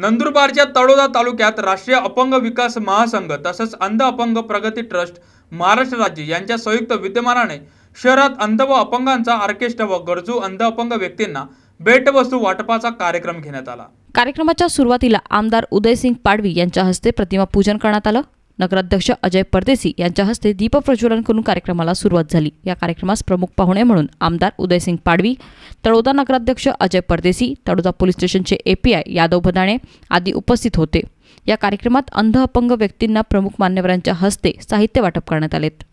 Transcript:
नंदुरबारच्या तळोदा तालुक्यात राष्ट्रीय अपंग विकास महासंघ तसंच अंध अपंग प्रगती ट्रस्ट महाराष्ट्र राज्य यांच्या संयुक्त विद्यमानाने शहरात अंध व अपंगांचा ऑर्केस्ट्रा व गरजू अंध अपंग व्यक्तींना भेटवस्तू वाटपाचा कार्यक्रम घेण्यात आला कार्यक्रमाच्या सुरुवातीला आमदार उदयसिंग पाडवी यांच्या हस्ते प्रतिमा पूजन करण्यात आलं नगराध्यक्ष अजय परदेसी यांच्या हस्ते दीपप्रज्वलन करून कार्यक्रमाला सुरुवात झाली या कार्यक्रमास प्रमुख पाहुणे म्हणून आमदार उदयसिंग पाडवी तळोदा नगराध्यक्ष अजय परदेसी तळोदा पोलीस स्टेशनचे एपीआय यादव भदाणे आदी उपस्थित होते या कार्यक्रमात अंध अपंग व्यक्तींना प्रमुख मान्यवरांच्या हस्ते साहित्य वाटप करण्यात आले